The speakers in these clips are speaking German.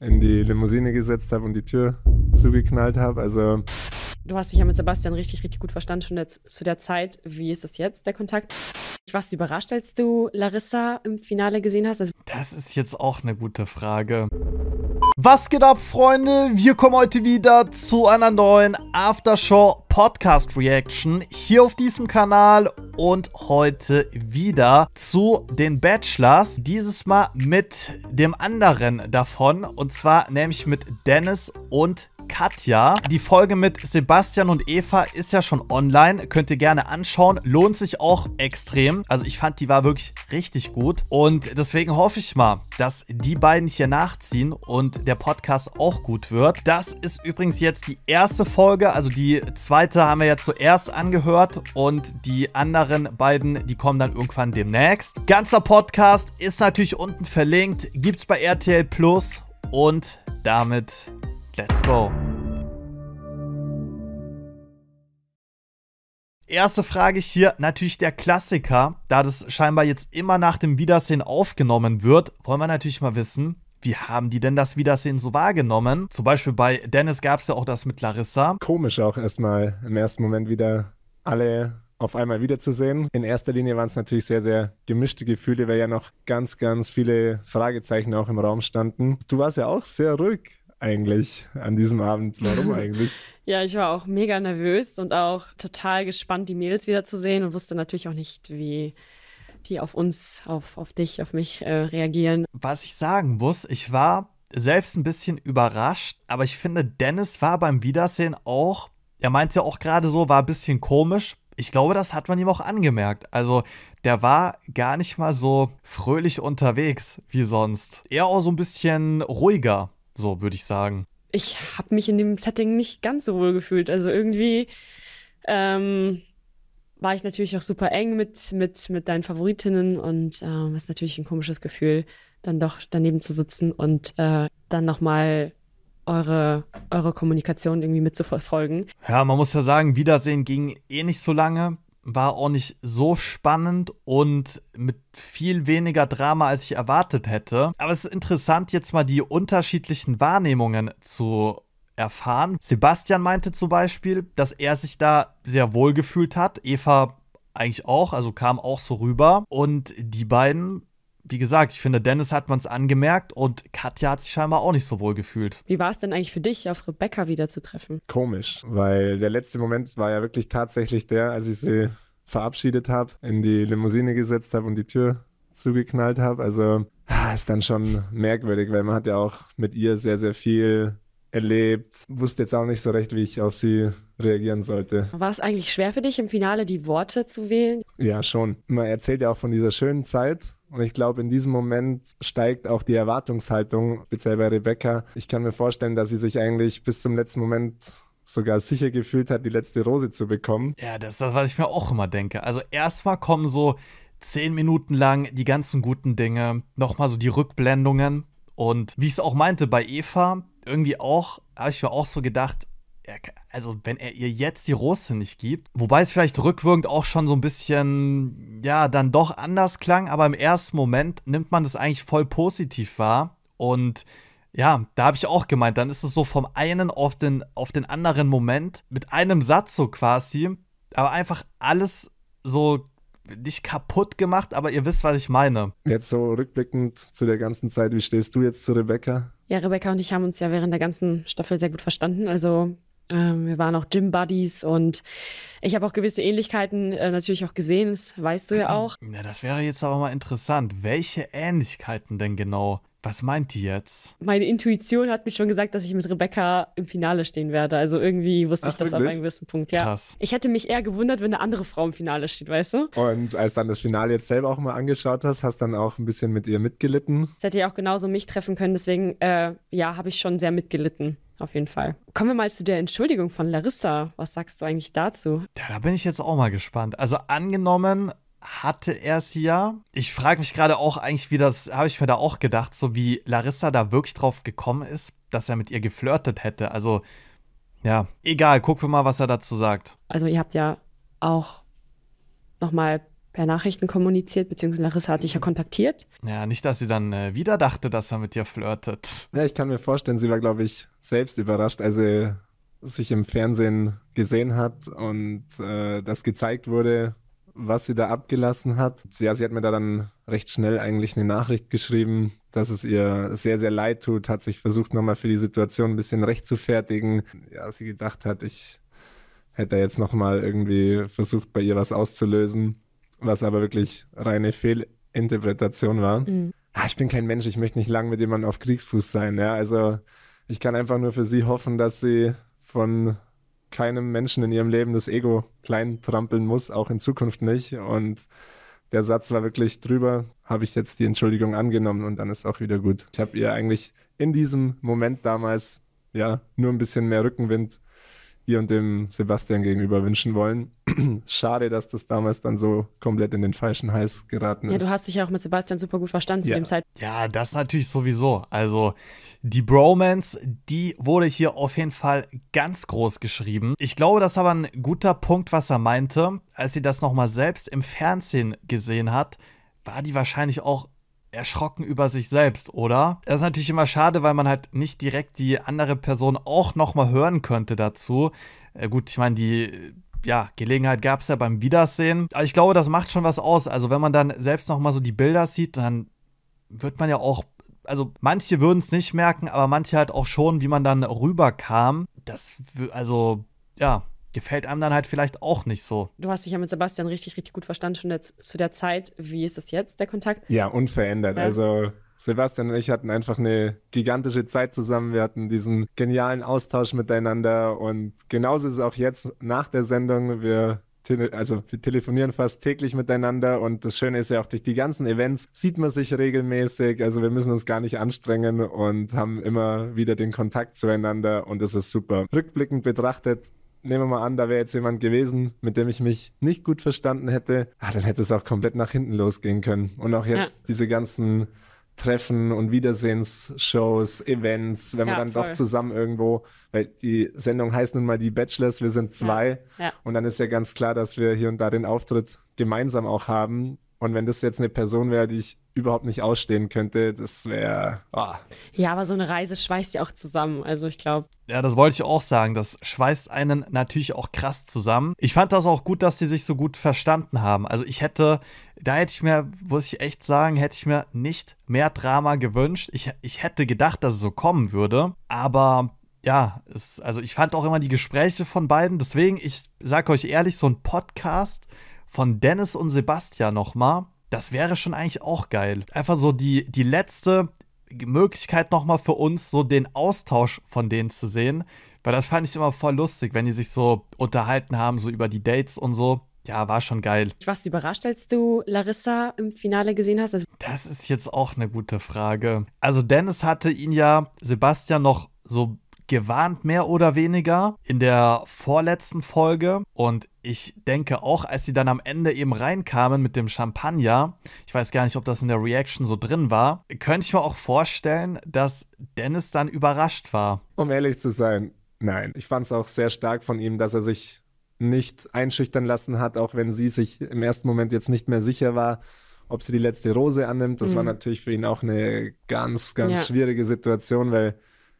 in die Limousine gesetzt habe und die Tür zugeknallt habe. Also. Du hast dich ja mit Sebastian richtig, richtig gut verstanden schon der, zu der Zeit. Wie ist das jetzt, der Kontakt? Ich war überrascht, als du Larissa im Finale gesehen hast? Also das ist jetzt auch eine gute Frage. Was geht ab, Freunde? Wir kommen heute wieder zu einer neuen Aftershow Podcast Reaction hier auf diesem Kanal und heute wieder zu den Bachelors. Dieses Mal mit dem anderen davon und zwar nämlich mit Dennis und Katja. Die Folge mit Sebastian und Eva ist ja schon online. Könnt ihr gerne anschauen. Lohnt sich auch extrem. Also ich fand, die war wirklich richtig gut. Und deswegen hoffe ich mal, dass die beiden hier nachziehen und der Podcast auch gut wird. Das ist übrigens jetzt die erste Folge. Also die zweite haben wir ja zuerst angehört und die anderen beiden, die kommen dann irgendwann demnächst. Ganzer Podcast ist natürlich unten verlinkt. Gibt's bei RTL Plus. Und damit Let's go. Erste Frage hier, natürlich der Klassiker, da das scheinbar jetzt immer nach dem Wiedersehen aufgenommen wird, wollen wir natürlich mal wissen, wie haben die denn das Wiedersehen so wahrgenommen? Zum Beispiel bei Dennis gab es ja auch das mit Larissa. Komisch auch erstmal im ersten Moment wieder alle auf einmal wiederzusehen. In erster Linie waren es natürlich sehr, sehr gemischte Gefühle, weil ja noch ganz, ganz viele Fragezeichen auch im Raum standen. Du warst ja auch sehr ruhig eigentlich an diesem Abend? Warum eigentlich? ja, ich war auch mega nervös und auch total gespannt, die Mädels wiederzusehen und wusste natürlich auch nicht, wie die auf uns, auf, auf dich, auf mich äh, reagieren. Was ich sagen muss, ich war selbst ein bisschen überrascht, aber ich finde, Dennis war beim Wiedersehen auch, er meinte ja auch gerade so, war ein bisschen komisch, ich glaube, das hat man ihm auch angemerkt. Also, der war gar nicht mal so fröhlich unterwegs wie sonst. Eher auch so ein bisschen ruhiger. So würde ich sagen. Ich habe mich in dem Setting nicht ganz so wohl gefühlt. Also irgendwie ähm, war ich natürlich auch super eng mit, mit, mit deinen Favoritinnen und ähm, ist natürlich ein komisches Gefühl, dann doch daneben zu sitzen und äh, dann nochmal eure, eure Kommunikation irgendwie mitzuverfolgen. Ja, man muss ja sagen, Wiedersehen ging eh nicht so lange war auch nicht so spannend und mit viel weniger Drama, als ich erwartet hätte. Aber es ist interessant, jetzt mal die unterschiedlichen Wahrnehmungen zu erfahren. Sebastian meinte zum Beispiel, dass er sich da sehr wohl gefühlt hat. Eva eigentlich auch, also kam auch so rüber. Und die beiden wie gesagt, ich finde, Dennis hat man es angemerkt und Katja hat sich scheinbar auch nicht so wohl gefühlt. Wie war es denn eigentlich für dich, auf Rebecca wieder zu treffen? Komisch, weil der letzte Moment war ja wirklich tatsächlich der, als ich sie verabschiedet habe, in die Limousine gesetzt habe und die Tür zugeknallt habe. Also ah, ist dann schon merkwürdig, weil man hat ja auch mit ihr sehr, sehr viel erlebt. Wusste jetzt auch nicht so recht, wie ich auf sie reagieren sollte. War es eigentlich schwer für dich, im Finale die Worte zu wählen? Ja, schon. Man erzählt ja auch von dieser schönen Zeit und ich glaube, in diesem Moment steigt auch die Erwartungshaltung, speziell bei Rebecca. Ich kann mir vorstellen, dass sie sich eigentlich bis zum letzten Moment sogar sicher gefühlt hat, die letzte Rose zu bekommen. Ja, das ist das, was ich mir auch immer denke. Also erstmal kommen so zehn Minuten lang die ganzen guten Dinge, nochmal so die Rückblendungen. Und wie ich es auch meinte bei Eva, irgendwie auch, habe ich mir auch so gedacht, er, also wenn er ihr jetzt die Rose nicht gibt, wobei es vielleicht rückwirkend auch schon so ein bisschen, ja, dann doch anders klang, aber im ersten Moment nimmt man das eigentlich voll positiv wahr und ja, da habe ich auch gemeint, dann ist es so vom einen auf den, auf den anderen Moment mit einem Satz so quasi, aber einfach alles so nicht kaputt gemacht, aber ihr wisst, was ich meine. Jetzt so rückblickend zu der ganzen Zeit, wie stehst du jetzt zu Rebecca? Ja, Rebecca und ich haben uns ja während der ganzen Staffel sehr gut verstanden. Also ähm, wir waren auch Gym-Buddies und ich habe auch gewisse Ähnlichkeiten äh, natürlich auch gesehen, das weißt du ja auch. Na, das wäre jetzt aber mal interessant. Welche Ähnlichkeiten denn genau? Was meint die jetzt? Meine Intuition hat mich schon gesagt, dass ich mit Rebecca im Finale stehen werde. Also irgendwie wusste Ach, ich das wirklich? ab einem gewissen Punkt, ja. Krass. Ich hätte mich eher gewundert, wenn eine andere Frau im Finale steht, weißt du? Und als dann das Finale jetzt selber auch mal angeschaut hast, hast dann auch ein bisschen mit ihr mitgelitten. Das hätte ja auch genauso mich treffen können, deswegen äh, ja, habe ich schon sehr mitgelitten auf jeden Fall. Kommen wir mal zu der Entschuldigung von Larissa. Was sagst du eigentlich dazu? Ja, da bin ich jetzt auch mal gespannt. Also angenommen, hatte er es ja. Ich frage mich gerade auch eigentlich, wie das, habe ich mir da auch gedacht, so wie Larissa da wirklich drauf gekommen ist, dass er mit ihr geflirtet hätte. Also, ja, egal, gucken wir mal, was er dazu sagt. Also, ihr habt ja auch nochmal per Nachrichten kommuniziert, beziehungsweise Larissa hat dich ja kontaktiert. Ja, nicht, dass sie dann äh, wieder dachte, dass er mit dir flirtet. Ja, ich kann mir vorstellen, sie war, glaube ich, selbst überrascht, als er sich im Fernsehen gesehen hat und äh, das gezeigt wurde, was sie da abgelassen hat. Ja, sie hat mir da dann recht schnell eigentlich eine Nachricht geschrieben, dass es ihr sehr, sehr leid tut, hat sich versucht, nochmal für die Situation ein bisschen recht zu fertigen. Ja, sie gedacht hat, ich hätte jetzt nochmal irgendwie versucht, bei ihr was auszulösen, was aber wirklich reine Fehlinterpretation war. Mhm. Ah, ich bin kein Mensch, ich möchte nicht lang mit jemandem auf Kriegsfuß sein. Ja, also ich kann einfach nur für sie hoffen, dass sie von keinem Menschen in ihrem Leben das Ego klein trampeln muss, auch in Zukunft nicht. Und der Satz war wirklich drüber, habe ich jetzt die Entschuldigung angenommen und dann ist auch wieder gut. Ich habe ihr eigentlich in diesem Moment damals ja nur ein bisschen mehr Rückenwind dir und dem Sebastian gegenüber wünschen wollen. Schade, dass das damals dann so komplett in den falschen Hals geraten ist. Ja, du hast dich ja auch mit Sebastian super gut verstanden ja. zu dem Zeitpunkt. Ja, das natürlich sowieso. Also die Bromance, die wurde hier auf jeden Fall ganz groß geschrieben. Ich glaube, das war ein guter Punkt, was er meinte. Als sie das nochmal selbst im Fernsehen gesehen hat, war die wahrscheinlich auch erschrocken über sich selbst, oder? Das ist natürlich immer schade, weil man halt nicht direkt die andere Person auch nochmal hören könnte dazu. Äh, gut, ich meine, die ja, Gelegenheit gab es ja beim Wiedersehen. Aber ich glaube, das macht schon was aus. Also wenn man dann selbst nochmal so die Bilder sieht, dann wird man ja auch, also manche würden es nicht merken, aber manche halt auch schon, wie man dann rüberkam. Das, also ja, gefällt einem dann halt vielleicht auch nicht so. Du hast dich ja mit Sebastian richtig, richtig gut verstanden, schon jetzt, zu der Zeit. Wie ist das jetzt, der Kontakt? Ja, unverändert. Ja. Also Sebastian und ich hatten einfach eine gigantische Zeit zusammen. Wir hatten diesen genialen Austausch miteinander und genauso ist es auch jetzt nach der Sendung. Wir also wir telefonieren fast täglich miteinander und das Schöne ist ja auch durch die ganzen Events sieht man sich regelmäßig. Also wir müssen uns gar nicht anstrengen und haben immer wieder den Kontakt zueinander und das ist super. Rückblickend betrachtet nehmen wir mal an, da wäre jetzt jemand gewesen, mit dem ich mich nicht gut verstanden hätte, ah, dann hätte es auch komplett nach hinten losgehen können. Und auch jetzt ja. diese ganzen Treffen und Wiedersehensshows, Events, wenn ja, man dann voll. doch zusammen irgendwo, weil die Sendung heißt nun mal die Bachelors, wir sind zwei. Ja. Und dann ist ja ganz klar, dass wir hier und da den Auftritt gemeinsam auch haben. Und wenn das jetzt eine Person wäre, die ich überhaupt nicht ausstehen könnte, das wäre. Oh. Ah. Ja, aber so eine Reise schweißt ja auch zusammen. Also ich glaube. Ja, das wollte ich auch sagen. Das schweißt einen natürlich auch krass zusammen. Ich fand das auch gut, dass die sich so gut verstanden haben. Also ich hätte, da hätte ich mir, muss ich echt sagen, hätte ich mir nicht mehr Drama gewünscht. Ich, ich hätte gedacht, dass es so kommen würde. Aber ja, es, also ich fand auch immer die Gespräche von beiden. Deswegen, ich sage euch ehrlich, so ein Podcast von Dennis und Sebastian nochmal. Das wäre schon eigentlich auch geil. Einfach so die, die letzte Möglichkeit nochmal für uns, so den Austausch von denen zu sehen. Weil das fand ich immer voll lustig, wenn die sich so unterhalten haben, so über die Dates und so. Ja, war schon geil. Warst du überrascht, als du Larissa im Finale gesehen hast? Also das ist jetzt auch eine gute Frage. Also Dennis hatte ihn ja Sebastian noch so gewarnt, mehr oder weniger, in der vorletzten Folge. Und ich denke auch, als sie dann am Ende eben reinkamen mit dem Champagner, ich weiß gar nicht, ob das in der Reaction so drin war, könnte ich mir auch vorstellen, dass Dennis dann überrascht war. Um ehrlich zu sein, nein. Ich fand es auch sehr stark von ihm, dass er sich nicht einschüchtern lassen hat, auch wenn sie sich im ersten Moment jetzt nicht mehr sicher war, ob sie die letzte Rose annimmt. Das mhm. war natürlich für ihn auch eine ganz, ganz ja. schwierige Situation, weil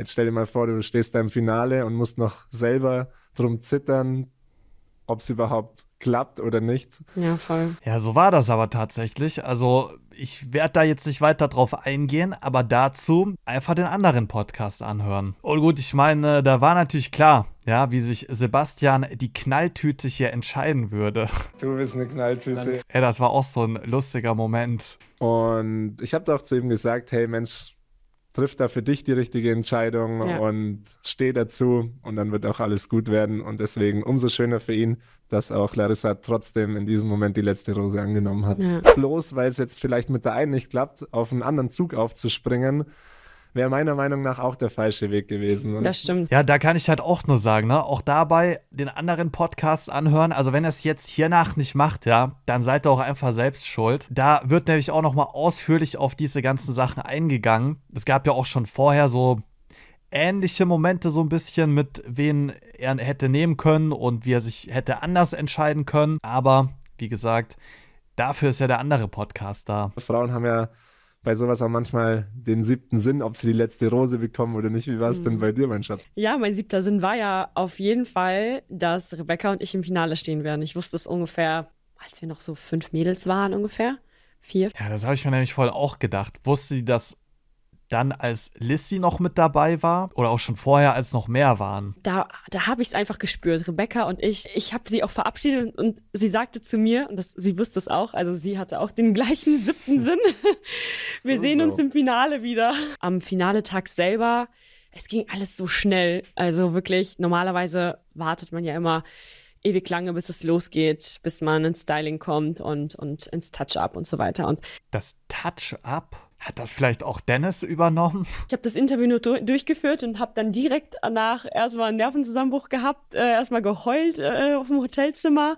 Jetzt stell dir mal vor, du stehst da im Finale und musst noch selber drum zittern, ob es überhaupt klappt oder nicht. Ja, voll. Ja, so war das aber tatsächlich. Also, ich werde da jetzt nicht weiter drauf eingehen, aber dazu einfach den anderen Podcast anhören. Und gut, ich meine, da war natürlich klar, ja, wie sich Sebastian die Knalltüte hier entscheiden würde. Du bist eine Knalltüte. Ja, das war auch so ein lustiger Moment. Und ich habe doch zu ihm gesagt, hey Mensch, trifft da für dich die richtige Entscheidung ja. und steh dazu und dann wird auch alles gut werden. Und deswegen umso schöner für ihn, dass auch Larissa trotzdem in diesem Moment die letzte Rose angenommen hat. Ja. Bloß weil es jetzt vielleicht mit der einen nicht klappt, auf einen anderen Zug aufzuspringen, wäre meiner Meinung nach auch der falsche Weg gewesen. Und das stimmt. Ja, da kann ich halt auch nur sagen, ne? auch dabei den anderen Podcast anhören. Also wenn ihr es jetzt hiernach nicht macht, ja, dann seid ihr auch einfach selbst schuld. Da wird nämlich auch nochmal ausführlich auf diese ganzen Sachen eingegangen. Es gab ja auch schon vorher so ähnliche Momente so ein bisschen mit wen er hätte nehmen können und wie er sich hätte anders entscheiden können. Aber wie gesagt, dafür ist ja der andere Podcast da. Frauen haben ja bei sowas auch manchmal den siebten Sinn, ob sie die letzte Rose bekommen oder nicht. Wie war es mhm. denn bei dir, mein Schatz? Ja, mein siebter Sinn war ja auf jeden Fall, dass Rebecca und ich im Finale stehen werden. Ich wusste es ungefähr, als wir noch so fünf Mädels waren ungefähr. Vier. Ja, das habe ich mir nämlich voll auch gedacht. Wusste sie das dann als Lissy noch mit dabei war oder auch schon vorher, als noch mehr waren. Da, da habe ich es einfach gespürt. Rebecca und ich, ich habe sie auch verabschiedet und, und, sie sagte zu mir, und das, sie wusste es auch, also sie hatte auch den gleichen siebten hm. Sinn. Wir so, sehen uns so. im Finale wieder. Am Finale-Tag selber, es ging alles so schnell. Also wirklich, normalerweise wartet man ja immer ewig lange, bis es losgeht, bis man ins Styling kommt und, und ins Touch-up und so weiter. Und das Touch-up hat das vielleicht auch Dennis übernommen? Ich habe das Interview nur durchgeführt und habe dann direkt danach erstmal einen Nervenzusammenbruch gehabt, äh, erstmal geheult äh, auf dem Hotelzimmer,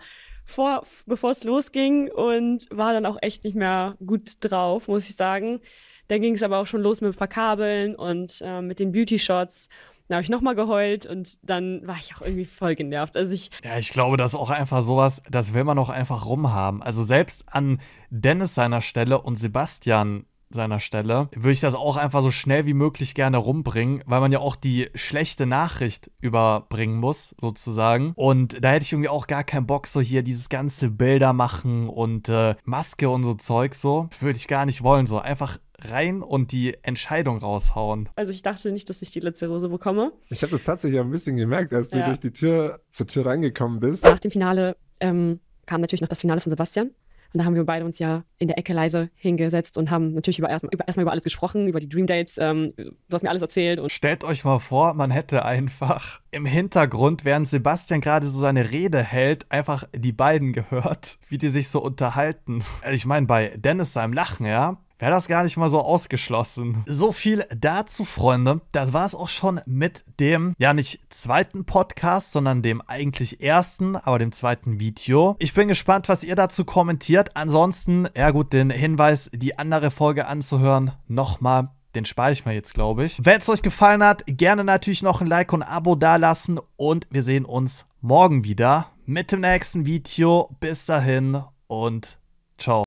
bevor es losging und war dann auch echt nicht mehr gut drauf, muss ich sagen. Dann ging es aber auch schon los mit dem Verkabeln und äh, mit den Beauty-Shots. Dann habe ich nochmal geheult und dann war ich auch irgendwie voll genervt. Also ich ja, ich glaube, das ist auch einfach sowas, das will man auch einfach rumhaben. Also selbst an Dennis seiner Stelle und Sebastian seiner Stelle, würde ich das auch einfach so schnell wie möglich gerne rumbringen, weil man ja auch die schlechte Nachricht überbringen muss, sozusagen. Und da hätte ich irgendwie auch gar keinen Bock, so hier dieses ganze Bilder machen und äh, Maske und so Zeug so. Das würde ich gar nicht wollen, so einfach rein und die Entscheidung raushauen. Also ich dachte nicht, dass ich die letzte Rose bekomme. Ich habe das tatsächlich ein bisschen gemerkt, als du durch die Tür zur Tür reingekommen bist. Nach dem Finale ähm, kam natürlich noch das Finale von Sebastian. Und da haben wir beide uns ja in der Ecke leise hingesetzt und haben natürlich über erstmal über, erstmal über alles gesprochen, über die Dream Dates. Ähm, du hast mir alles erzählt. Und Stellt euch mal vor, man hätte einfach im Hintergrund, während Sebastian gerade so seine Rede hält, einfach die beiden gehört, wie die sich so unterhalten. Also ich meine, bei Dennis seinem Lachen, ja, wäre das gar nicht mal so ausgeschlossen. So viel dazu, Freunde. Das war es auch schon mit dem, ja nicht zweiten Podcast, sondern dem eigentlich ersten, aber dem zweiten Video. Ich bin gespannt, was ihr dazu kommentiert. Ansonsten, ja gut, den Hinweis, die andere Folge anzuhören, nochmal den spare ich mir jetzt, glaube ich. Wenn es euch gefallen hat, gerne natürlich noch ein Like und ein Abo dalassen. Und wir sehen uns morgen wieder mit dem nächsten Video. Bis dahin und ciao.